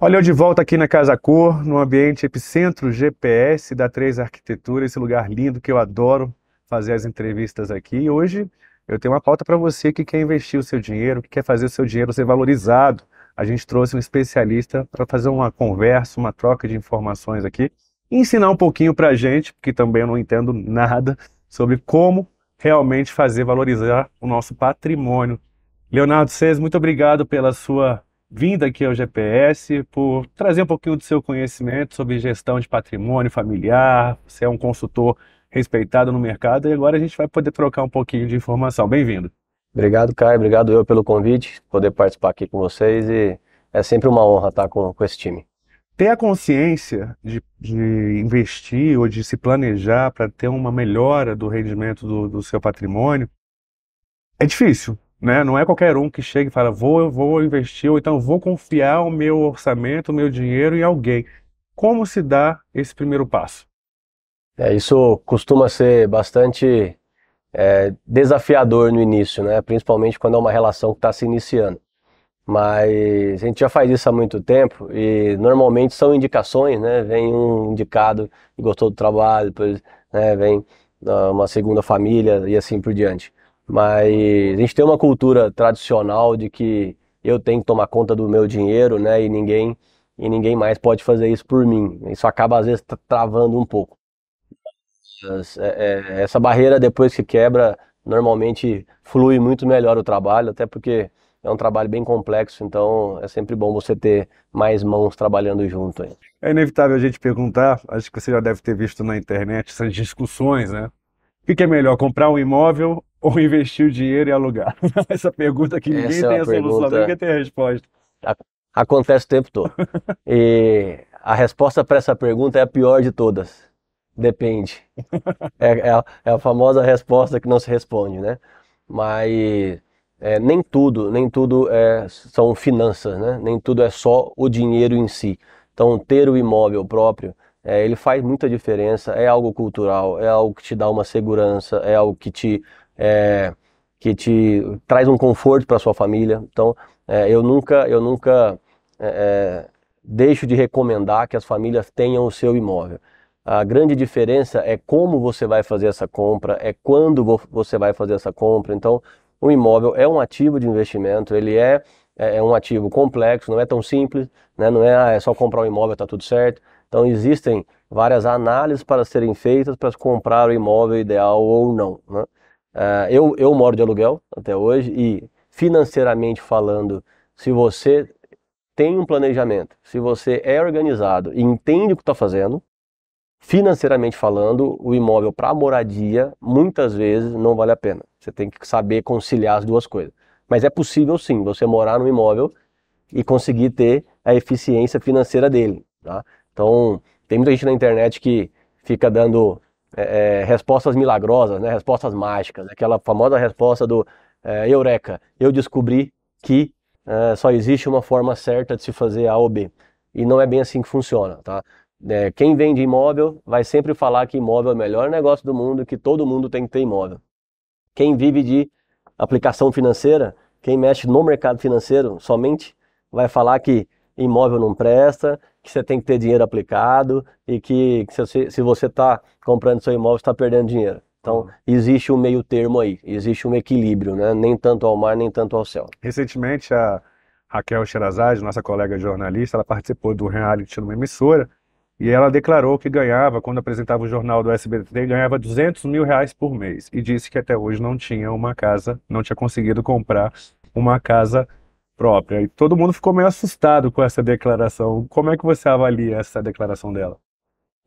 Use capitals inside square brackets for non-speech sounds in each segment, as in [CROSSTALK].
Olha eu de volta aqui na Casa Cor, no ambiente epicentro GPS da Três Arquitetura, esse lugar lindo que eu adoro fazer as entrevistas aqui. E hoje eu tenho uma pauta para você que quer investir o seu dinheiro, que quer fazer o seu dinheiro ser valorizado. A gente trouxe um especialista para fazer uma conversa, uma troca de informações aqui, e ensinar um pouquinho para a gente, porque também eu não entendo nada, sobre como realmente fazer valorizar o nosso patrimônio. Leonardo César, muito obrigado pela sua vinda aqui ao GPS, por trazer um pouquinho do seu conhecimento sobre gestão de patrimônio familiar. Você é um consultor respeitado no mercado e agora a gente vai poder trocar um pouquinho de informação. Bem-vindo. Obrigado, Caio. Obrigado eu pelo convite, poder participar aqui com vocês e é sempre uma honra estar com, com esse time. Ter a consciência de, de investir ou de se planejar para ter uma melhora do rendimento do, do seu patrimônio é difícil. Né? Não é qualquer um que chega e fala, vou, eu vou investir, ou então vou confiar o meu orçamento, o meu dinheiro em alguém. Como se dá esse primeiro passo? É, isso costuma ser bastante é, desafiador no início, né? principalmente quando é uma relação que está se iniciando. Mas a gente já faz isso há muito tempo e normalmente são indicações, né? Vem um indicado e gostou do trabalho, depois né? vem ah, uma segunda família e assim por diante. Mas a gente tem uma cultura tradicional de que eu tenho que tomar conta do meu dinheiro, né? E ninguém e ninguém mais pode fazer isso por mim. Isso acaba às vezes travando um pouco. É, é, essa barreira depois que quebra, normalmente flui muito melhor o trabalho, até porque é um trabalho bem complexo, então é sempre bom você ter mais mãos trabalhando junto. Aí. É inevitável a gente perguntar, acho que você já deve ter visto na internet essas discussões, né? O que é melhor, comprar um imóvel ou investir o dinheiro e alugar? [LAUGHS] Essa pergunta que ninguém Essa é tem é a pergunta... solução, ninguém tem a resposta. Acontece o tempo todo. [LAUGHS] e a resposta para essa pergunta é a pior de todas. Depende. [LAUGHS] É, é, a, é, a, famosa resposta que não se responde, né? Mas é, nem tudo, nem tudo é, são finanças, né? Nem tudo é só o dinheiro em si. Então, ter o imóvel próprio, é, ele faz muita diferença. É algo cultural, é algo que te dá uma segurança, é algo que te é, que te traz um conforto para sua família. Então, é, eu nunca, eu nunca é, é, deixo de recomendar que as famílias tenham o seu imóvel. A grande diferença é como você vai fazer essa compra, é quando você vai fazer essa compra. Então, o imóvel é um ativo de investimento, ele é, é, é um ativo complexo, não é tão simples, né? não é, ah, é só comprar um imóvel, está tudo certo. Então, existem várias análises para serem feitas para comprar o imóvel ideal ou não. Né? Uh, eu, eu moro de aluguel até hoje e financeiramente falando, se você tem um planejamento, se você é organizado e entende o que está fazendo, financeiramente falando, o imóvel para moradia muitas vezes não vale a pena. Você tem que saber conciliar as duas coisas. Mas é possível sim você morar num imóvel e conseguir ter a eficiência financeira dele. Tá? Então, tem muita gente na internet que fica dando é, é, respostas milagrosas, né? respostas mágicas, aquela famosa resposta do é, Eureka, eu descobri que é, só existe uma forma certa de se fazer A ou B. E não é bem assim que funciona, tá? É, quem vende imóvel vai sempre falar que imóvel é o melhor negócio do mundo, que todo mundo tem que ter imóvel. Quem vive de aplicação financeira, quem mexe no mercado financeiro somente, vai falar que imóvel não presta, que você tem que ter dinheiro aplicado e que, que se, se, você está comprando seu imóvel, está perdendo dinheiro. Então, uhum. existe um meio termo aí, existe um equilíbrio, né? nem tanto ao mar, nem tanto ao céu. Recentemente, a Raquel Xerazade, nossa colega jornalista, ela participou do reality numa emissora e ela declarou que ganhava, quando apresentava o jornal do SBT, ganhava 200 mil reais por mês. E disse que até hoje não tinha uma casa, não tinha conseguido comprar uma casa própria. E todo mundo ficou meio assustado com essa declaração. Como é que você avalia essa declaração dela?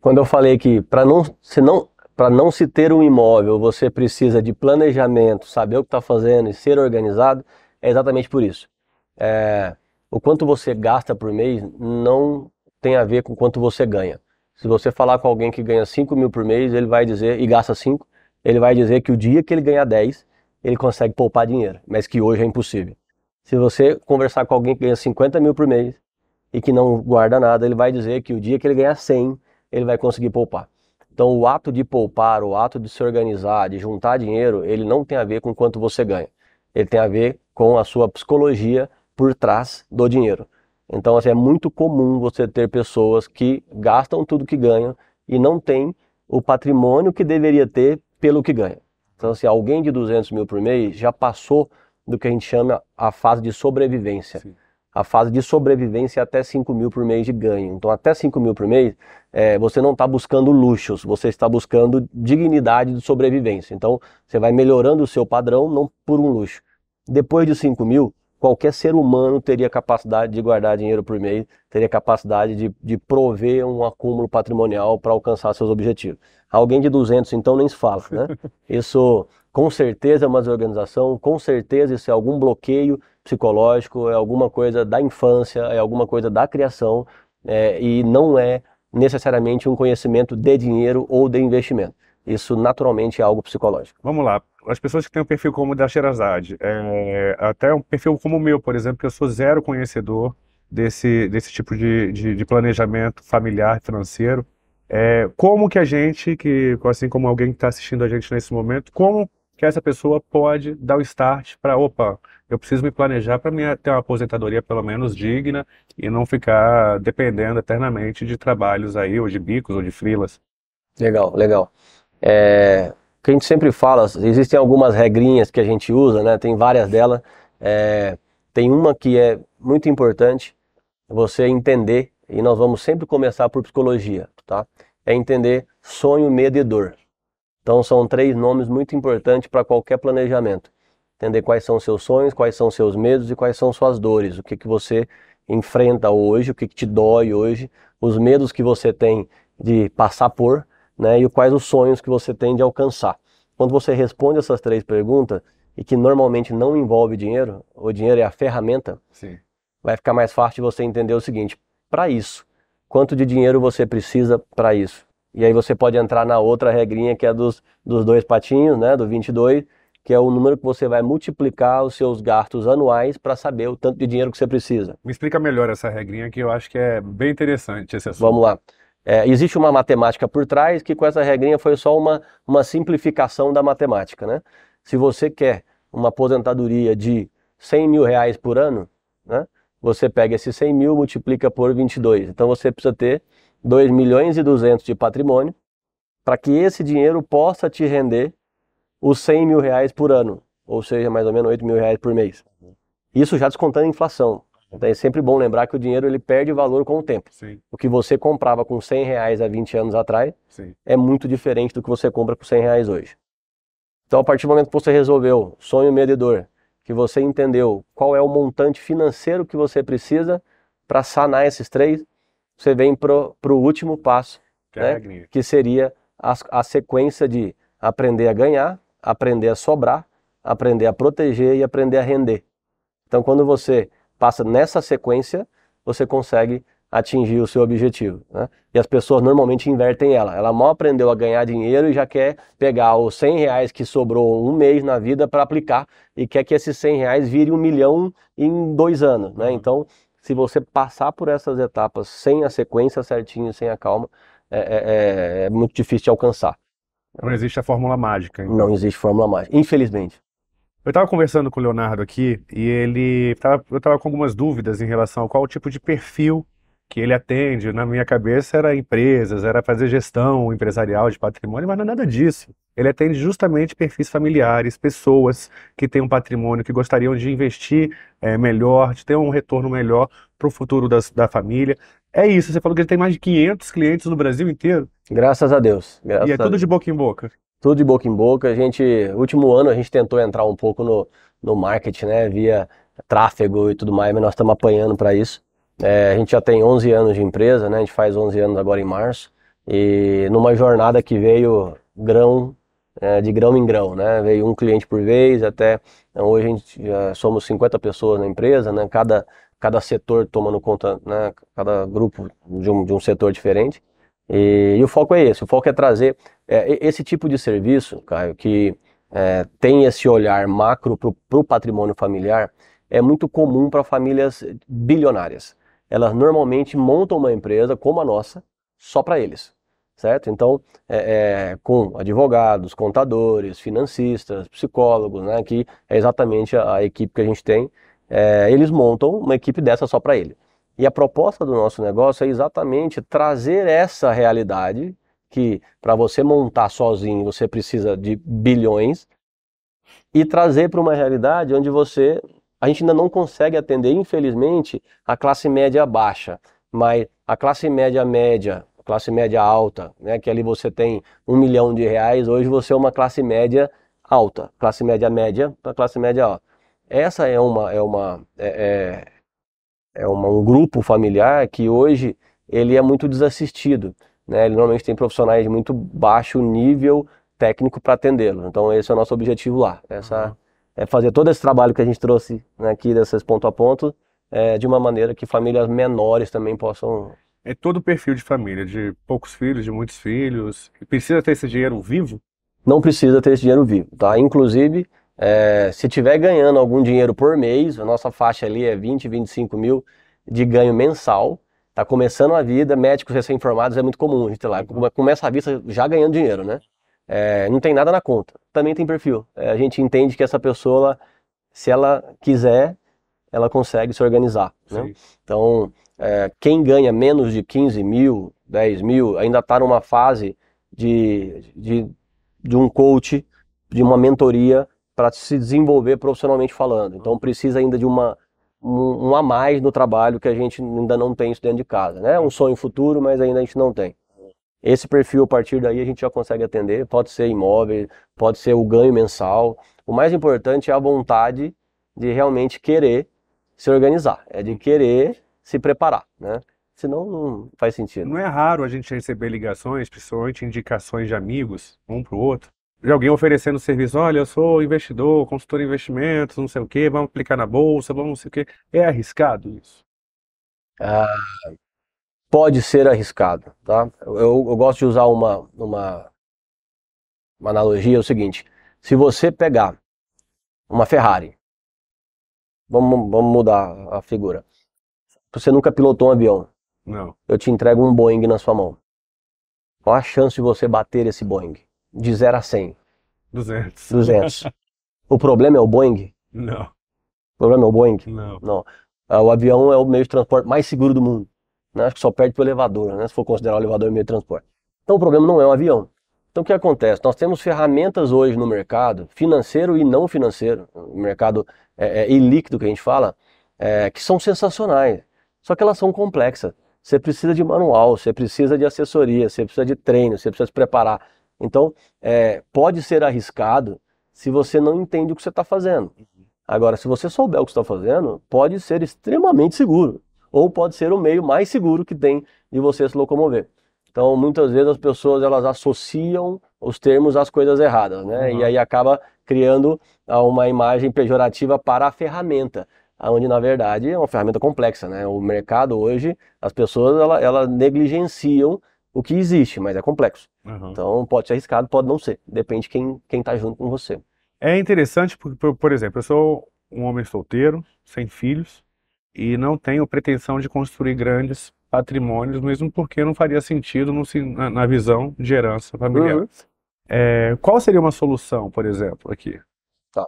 Quando eu falei que para não se não para não se ter um imóvel, você precisa de planejamento, saber o que está fazendo e ser organizado, é exatamente por isso. É, o quanto você gasta por mês não tem a ver com quanto você ganha. Se você falar com alguém que ganha 5 mil por mês, ele vai dizer, e gasta 5, ele vai dizer que o dia que ele ganha 10, ele consegue poupar dinheiro, mas que hoje é impossível. Se você conversar com alguém que ganha 50 mil por mês e que não guarda nada, ele vai dizer que o dia que ele ganhar 100, ele vai conseguir poupar. Então, o ato de poupar, o ato de se organizar, de juntar dinheiro, ele não tem a ver com quanto você ganha. Ele tem a ver com a sua psicologia por trás do dinheiro. Então, assim, é muito comum você ter pessoas que gastam tudo que ganham e não têm o patrimônio que deveria ter pelo que ganha. Então, se assim, alguém de 200 mil por mês já passou do que a gente chama a fase de sobrevivência. Sim. A fase de sobrevivência é até 5 mil por mês de ganho. Então, até 5 mil por mês, é, você não está buscando luxos, você está buscando dignidade de sobrevivência. Então, você vai melhorando o seu padrão, não por um luxo. Depois de 5 mil, qualquer ser humano teria capacidade de guardar dinheiro por mês, teria capacidade de, de prover um acúmulo patrimonial para alcançar seus objetivos. Alguém de 200, então, nem se fala, né? [LAUGHS] Isso com certeza é uma desorganização, com certeza isso é algum bloqueio psicológico, é alguma coisa da infância, é alguma coisa da criação é, e não é necessariamente um conhecimento de dinheiro ou de investimento. Isso naturalmente é algo psicológico. Vamos lá. As pessoas que têm um perfil como o da Xerazade, é, até um perfil como o meu, por exemplo, que eu sou zero conhecedor desse, desse tipo de, de, de planejamento familiar, financeiro. É, como que a gente, que assim como alguém que está assistindo a gente nesse momento, como que essa pessoa pode dar o start para, opa, eu preciso me planejar para ter uma aposentadoria pelo menos digna e não ficar dependendo eternamente de trabalhos aí, ou de bicos, ou de frilas. Legal, legal. É, o que a gente sempre fala, existem algumas regrinhas que a gente usa, né? Tem várias delas. É, tem uma que é muito importante, você entender, e nós vamos sempre começar por psicologia, tá? É entender sonho, medo e dor. Então são três nomes muito importantes para qualquer planejamento. Entender quais são seus sonhos, quais são seus medos e quais são suas dores, o que que você enfrenta hoje, o que, que te dói hoje, os medos que você tem de passar por, né, e quais os sonhos que você tem de alcançar. Quando você responde essas três perguntas e que normalmente não envolve dinheiro, o dinheiro é a ferramenta, Sim. vai ficar mais fácil você entender o seguinte: para isso, quanto de dinheiro você precisa para isso? E aí você pode entrar na outra regrinha que é dos, dos dois patinhos, né? Do 22, que é o número que você vai multiplicar os seus gastos anuais para saber o tanto de dinheiro que você precisa. Me explica melhor essa regrinha que eu acho que é bem interessante esse assunto. Vamos lá. É, existe uma matemática por trás que com essa regrinha foi só uma, uma simplificação da matemática, né? Se você quer uma aposentadoria de 100 mil reais por ano, né? Você pega esse 100 mil multiplica por 22. Então você precisa ter 2 milhões e 200 de patrimônio, para que esse dinheiro possa te render os 100 mil reais por ano, ou seja, mais ou menos 8 mil reais por mês. Isso já descontando a inflação. Então é sempre bom lembrar que o dinheiro ele perde valor com o tempo. Sim. O que você comprava com 100 reais há 20 anos atrás Sim. é muito diferente do que você compra com 100 reais hoje. Então a partir do momento que você resolveu, sonho, medidor, que você entendeu qual é o montante financeiro que você precisa para sanar esses três, você vem para o último passo, né? É que seria a, a sequência de aprender a ganhar, aprender a sobrar, aprender a proteger e aprender a render. Então, quando você passa nessa sequência, você consegue atingir o seu objetivo. Né? E as pessoas normalmente invertem ela. Ela mal aprendeu a ganhar dinheiro e já quer pegar os 100 reais que sobrou um mês na vida para aplicar e quer que esses 100 reais virem um milhão em dois anos. Né? Uhum. Então, se você passar por essas etapas sem a sequência certinha, sem a calma, é, é, é, é muito difícil de alcançar. Não existe a fórmula mágica. Então. Não existe fórmula mágica, infelizmente. Eu estava conversando com o Leonardo aqui e ele tava, eu estava com algumas dúvidas em relação a qual tipo de perfil que ele atende, na minha cabeça, era empresas, era fazer gestão empresarial de patrimônio, mas não é nada disso. Ele atende justamente perfis familiares, pessoas que têm um patrimônio, que gostariam de investir é, melhor, de ter um retorno melhor para o futuro das, da família. É isso, você falou que ele tem mais de 500 clientes no Brasil inteiro. Graças a Deus. Graças e é tudo de boca em boca? Tudo de boca em boca. A gente, último ano, a gente tentou entrar um pouco no, no marketing, né, via tráfego e tudo mais, mas nós estamos apanhando para isso. É, a gente já tem 11 anos de empresa, né? A gente faz 11 anos agora em março. E numa jornada que veio grão, é, de grão em grão, né? Veio um cliente por vez, até então, hoje a gente já somos 50 pessoas na empresa, né? Cada, cada setor tomando conta, né? Cada grupo de um, de um setor diferente. E, e o foco é esse, o foco é trazer é, esse tipo de serviço, Caio, que é, tem esse olhar macro para o patrimônio familiar, é muito comum para famílias bilionárias elas normalmente montam uma empresa como a nossa só para eles, certo? Então, é, é, com advogados, contadores, financistas, psicólogos, né, que é exatamente a, a equipe que a gente tem, é, eles montam uma equipe dessa só para ele. E a proposta do nosso negócio é exatamente trazer essa realidade que para você montar sozinho você precisa de bilhões e trazer para uma realidade onde você a gente ainda não consegue atender, infelizmente, a classe média baixa, mas a classe média média, classe média alta, né, que ali você tem um milhão de reais, hoje você é uma classe média alta, classe média média para classe média alta. Essa é uma é uma é, é, é uma, um grupo familiar que hoje ele é muito desassistido, né? Ele normalmente tem profissionais de muito baixo nível técnico para atendê-lo. Então esse é o nosso objetivo lá, essa uhum é, fazer todo esse trabalho que a gente trouxe né, aqui, desses ponto a ponto, é, de uma maneira que famílias menores também possam. É todo o perfil de família, de poucos filhos, de muitos filhos. Precisa ter esse dinheiro vivo? Não precisa ter esse dinheiro vivo, tá? Inclusive, é, se tiver ganhando algum dinheiro por mês, a nossa faixa ali é 20, 25 mil de ganho mensal. Tá começando a vida, médicos recém-formados é muito comum a gente lá. Começa a vida já ganhando dinheiro, né? é, não tem nada na conta. Também tem perfil. É, a gente entende que essa pessoa, se ela quiser, ela consegue se organizar. Né? Então, é, quem ganha menos de 15 mil, 10 mil, ainda está numa fase de, de, de um coach, de uma mentoria para se desenvolver profissionalmente falando. Então, uhum. precisa ainda de uma um, um a mais no trabalho que a gente ainda não tem isso dentro de casa, né? É um sonho futuro, mas ainda a gente não tem. Esse perfil, a partir daí, a gente já consegue atender. Pode ser imóvel, pode ser o ganho mensal. O mais importante é a vontade de realmente querer se organizar, é de querer se preparar, né? Senão não faz sentido. Não é raro a gente receber ligações, principalmente indicações de amigos, um para o outro, de alguém oferecendo serviço. Olha, eu sou investidor, consultor de investimentos, não sei o quê, vamos aplicar na bolsa, vamos não sei o quê. É arriscado isso? Ah, pode ser arriscado, tá? Eu, eu gosto de usar uma, uma, uma analogia, é o seguinte, se você pegar uma Ferrari, vamos, vamos mudar a figura, você nunca pilotou um avião, Não. eu te entrego um Boeing na sua mão, qual a chance de você bater esse Boeing? De 0 a 100. 200. 200. o problema é o Boeing? Não. O problema é o Boeing? Não. Não. É, o avião é o meio de transporte mais seguro do mundo. Né? Acho que só perde para o elevador, né? se for considerar o elevador meio de transporte. Então o problema não é o avião. Então o que acontece? Nós temos ferramentas hoje no mercado, financeiro e não financeiro, o mercado é, é, ilíquido que a gente fala, é, que são sensacionais. Só que elas são complexas. Você precisa de manual, você precisa de assessoria, você precisa de treino, você precisa se preparar. Então, é, pode ser arriscado se você não entende o que você está fazendo. Agora, se você souber o que está fazendo, pode ser extremamente seguro ou pode ser o meio mais seguro que tem de você se locomover. Então, muitas vezes as pessoas elas associam os termos às coisas erradas, né? Uhum. E aí acaba criando ah, uma imagem pejorativa para a ferramenta, onde na verdade é uma ferramenta complexa, né? O mercado hoje, as pessoas elas ela negligenciam o que existe, mas é complexo. Uhum. Então, pode ser arriscado, pode não ser. Depende de quem quem está junto com você. É interessante porque, por, por exemplo, eu sou um homem solteiro, sem filhos e não tenho pretensão de construir grandes patrimônios, mesmo porque não faria sentido no, na, na, visão de herança familiar. Uhum. É, qual seria uma solução, por exemplo, aqui? Tá.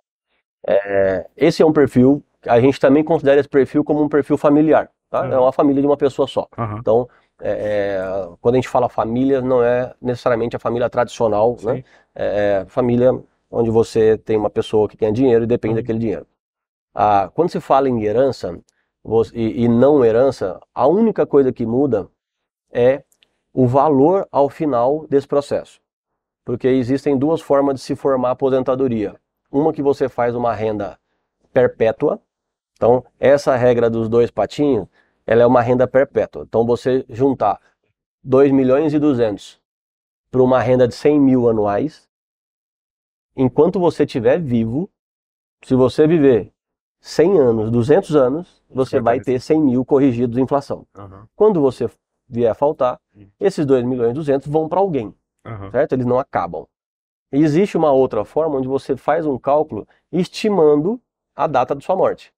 É, esse é um perfil, a gente também considera esse perfil como um perfil familiar. Tá? É uhum. É uma família de uma pessoa só. Uhum. Então, é, é, quando a gente fala família, não é necessariamente a família tradicional, né? É, é, família onde você tem uma pessoa que tem dinheiro e depende uhum. daquele dinheiro. Ah, quando se fala em herança, e, e não herança, a única coisa que muda é o valor ao final desse processo. Porque existem duas formas de se formar aposentadoria. Uma que você faz uma renda perpétua. Então, essa regra dos dois patinhos, ela é uma renda perpétua. Então, você juntar 2 milhões e 200 para uma renda de 100 mil anuais, enquanto você estiver vivo, se você viver 100 anos, 200 anos, você vai ter 100 mil corrigidos de inflação. Uhum. Quando você vier a faltar, esses 2 milhões e 200 vão para alguém, uhum. certo? Eles não acabam. E existe uma outra forma onde você faz um cálculo estimando a data de sua morte.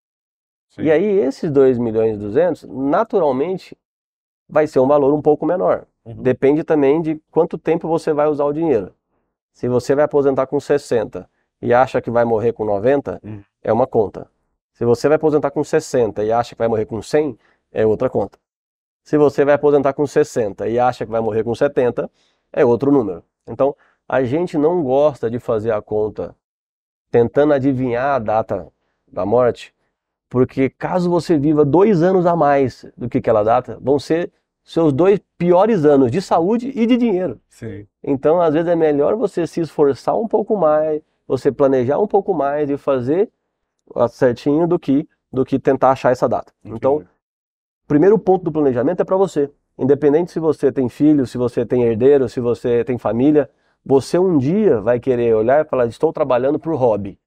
Sim. E aí esses 2 milhões e 200, naturalmente, vai ser um valor um pouco menor. Uhum. Depende também de quanto tempo você vai usar o dinheiro. Se você vai aposentar com 60 e acha que vai morrer com 90, uhum. é uma conta. Se você vai aposentar com 60 e acha que vai morrer com 100, é outra conta. Se você vai aposentar com 60 e acha que vai morrer com 70, é outro número. Então, a gente não gosta de fazer a conta tentando adivinhar a data da morte, porque caso você viva dois anos a mais do que aquela data, vão ser seus dois piores anos de saúde e de dinheiro. Sim. Então, às vezes é melhor você se esforçar um pouco mais, você planejar um pouco mais e fazer certinho do que do que tentar achar essa data. Entendi. Então, primeiro ponto do planejamento é para você. Independente se você tem filho, se você tem herdeiro, se você tem família, você um dia vai querer olhar e falar: estou trabalhando por hobby.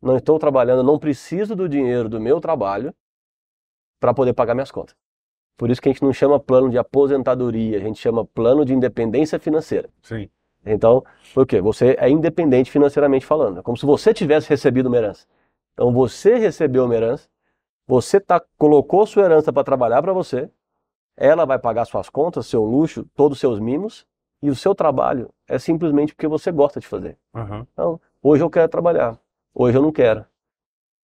Não estou trabalhando, não preciso do dinheiro do meu trabalho para poder pagar minhas contas. Por isso que a gente não chama plano de aposentadoria, a gente chama plano de independência financeira. Sim. Então, por quê? Você é independente financeiramente falando. É como se você tivesse recebido uma herança. Então você recebeu uma herança, você tá, colocou sua herança para trabalhar para você, ela vai pagar suas contas, seu luxo, todos os seus mimos, e o seu trabalho é simplesmente porque você gosta de fazer. Uhum. Então, hoje eu quero trabalhar, hoje eu não quero.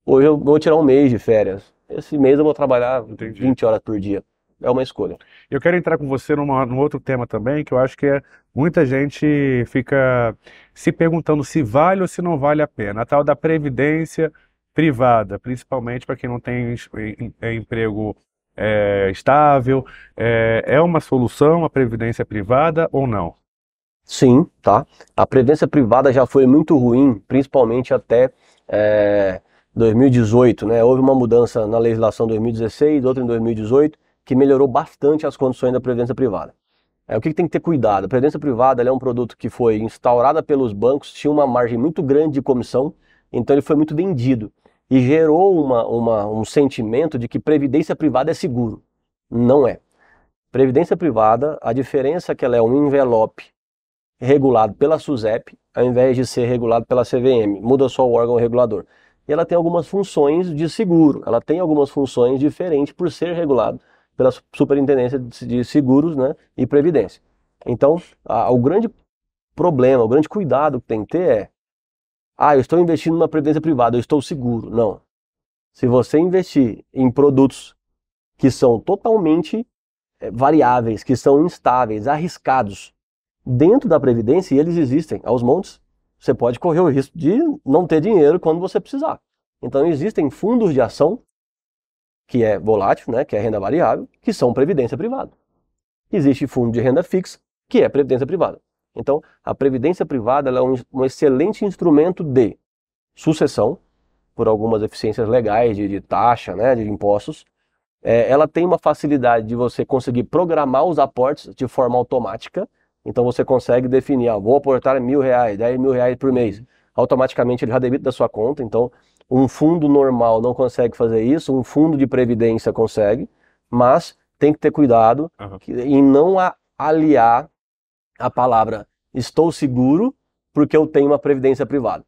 Hoje eu vou tirar um mês de férias, esse mês eu vou trabalhar Entendi. 20 horas por dia. É uma escolha. Eu quero entrar com você numa, num outro tema também, que eu acho que é muita gente fica se perguntando se vale ou se não vale a pena. A tal da previdência, privada, principalmente para quem não tem emprego é, estável. É, é uma solução a previdência privada ou não? Sim, tá. A previdência privada já foi muito ruim, principalmente até é, 2018, né? Houve uma mudança na legislação 2016, outra em 2018, que melhorou bastante as condições da previdência privada. É, o que, que tem que ter cuidado? A previdência privada é um produto que foi instaurada pelos bancos, tinha uma margem muito grande de comissão, então ele foi muito vendido e gerou uma, uma, um sentimento de que previdência privada é seguro. Não é. Previdência privada, a diferença é que ela é um envelope regulado pela SUSEP, ao invés de ser regulado pela CVM, muda só o órgão regulador. E ela tem algumas funções de seguro, ela tem algumas funções diferentes por ser regulado pela Superintendência de Seguros né, e Previdência. Então, a, o grande problema, o grande cuidado que tem que ter é ah, eu estou investindo numa previdência privada, eu estou seguro. Não. Se você investir em produtos que são totalmente eh, variáveis, que são instáveis, arriscados, dentro da previdência, e eles existem aos montes, você pode correr o risco de não ter dinheiro quando você precisar. Então existem fundos de ação que é volátil, né, que é renda variável, que são previdência privada. Existe fundo de renda fixa, que é previdência privada. Então, a previdência privada é um, um, excelente instrumento de sucessão, por algumas eficiências legais de, de taxa, né, de impostos. É, ela tem uma facilidade de você conseguir programar os aportes de forma automática. Então, você consegue definir, ah, vou aportar mil reais, dez mil reais por mês. Uhum. Automaticamente ele já debita da sua conta. Então, um fundo normal não consegue fazer isso, um fundo de previdência consegue, mas tem que ter cuidado uhum. em não aliar a palavra estou seguro porque eu tenho uma previdência privada.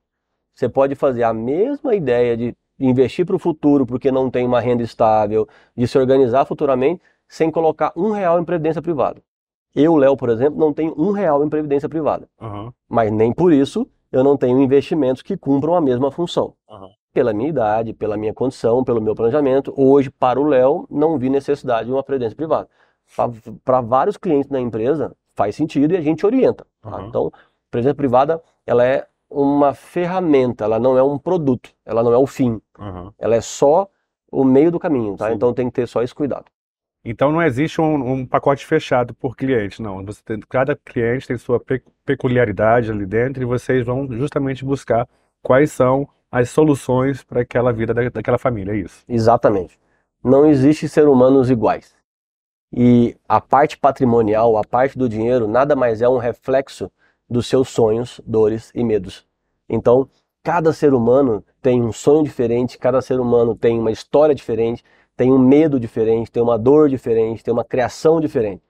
Você pode fazer a mesma ideia de investir para o futuro porque não tem uma renda estável, de se organizar futuramente sem colocar um real em previdência privada. Eu, Léo, por exemplo, não tenho um real em previdência privada. Uhum. Mas nem por isso eu não tenho investimentos que cumpram a mesma função. Uhum. Pela minha idade, pela minha condição, pelo meu planejamento, hoje, para o Léo, não vi necessidade de uma previdência privada. Para vários clientes da empresa, faz sentido e a gente orienta. Tá? Então, empresa privada, ela é uma ferramenta, ela não é um produto, ela não é o fim. Uhum. Ela é só o meio do caminho, tá? Sim. Então tem que ter só esse cuidado. Então não existe um, um pacote fechado por cliente, não. Você tem, cada cliente tem sua peculiaridade ali dentro e vocês vão justamente buscar quais são as soluções para aquela vida da, daquela família, é isso? Exatamente. Não existe ser humanos iguais. E a parte patrimonial, a parte do dinheiro, nada mais é um reflexo dos seus sonhos, dores e medos. Então, cada ser humano tem um sonho diferente, cada ser humano tem uma história diferente, tem um medo diferente, tem uma dor diferente, tem uma criação diferente.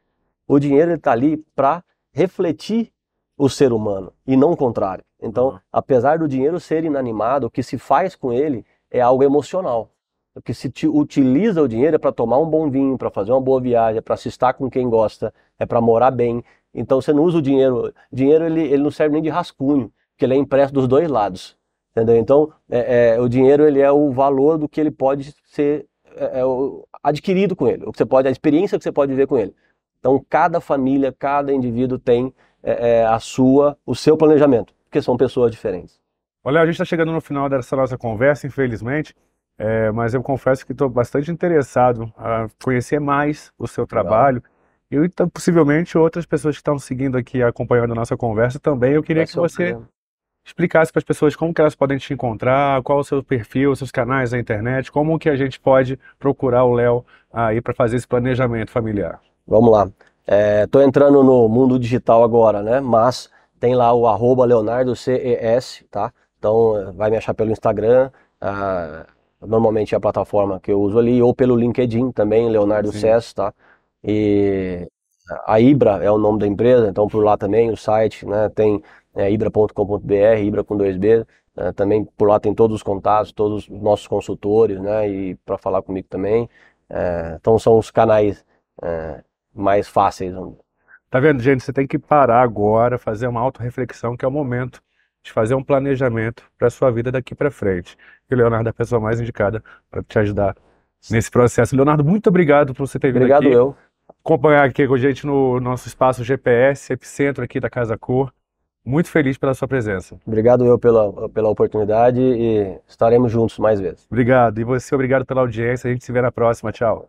O dinheiro está ali para refletir o ser humano e não o contrário. Então, uhum. apesar do dinheiro ser inanimado, o que se faz com ele é algo emocional. Porque se utiliza o dinheiro é para tomar um bom vinho, para fazer uma boa viagem, é para se estar com quem gosta, é para morar bem. Então você não usa o dinheiro. Dinheiro ele, ele não serve nem de rascunho, porque ele é impresso dos dois lados. Entendeu? Então é, é, o dinheiro ele é o valor do que ele pode ser é, é adquirido com ele, o que você pode, a experiência que você pode viver com ele. Então cada família, cada indivíduo tem é, é, a sua, o seu planejamento, porque são pessoas diferentes. Olha, a gente está chegando no final dessa nossa conversa, infelizmente é, mas eu confesso que estou bastante interessado a conhecer mais o seu trabalho. Legal. então, possivelmente outras pessoas que estão seguindo aqui, acompanhando a nossa conversa também, eu queria que você explicasse para as pessoas como que elas podem te encontrar, qual o seu perfil, seus canais na internet, como que a gente pode procurar o Léo aí para fazer esse planejamento familiar. Vamos lá. Estou é, entrando no mundo digital agora, né? Mas tem lá o arroba Leonardo CES, tá? Então vai me achar pelo Instagram. Ah, normalmente é a plataforma que eu uso ali, ou pelo LinkedIn também, Leonardo Sim. Cess, tá? E a Ibra é o nome da empresa, então por lá também o site, né? Tem é, ibra.com.br, ibra com dois B. Né, também por lá tem todos os contatos, todos os nossos consultores, né? E para falar comigo também. É, então são os canais é, mais fáceis. Tá vendo, gente? Você tem que parar agora, fazer uma autorreflexão, que é o momento de fazer um planejamento para a sua vida daqui para frente. E o Leonardo é a pessoa mais indicada para te ajudar nesse processo. Leonardo, muito obrigado por você ter vindo aqui. Obrigado eu. Acompanhar aqui com a gente no nosso espaço GPS, epicentro aqui da Casa Cor. Muito feliz pela sua presença. Obrigado eu pela, pela oportunidade e estaremos juntos mais vezes. Obrigado. E você, obrigado pela audiência. A gente se vê na próxima. Tchau.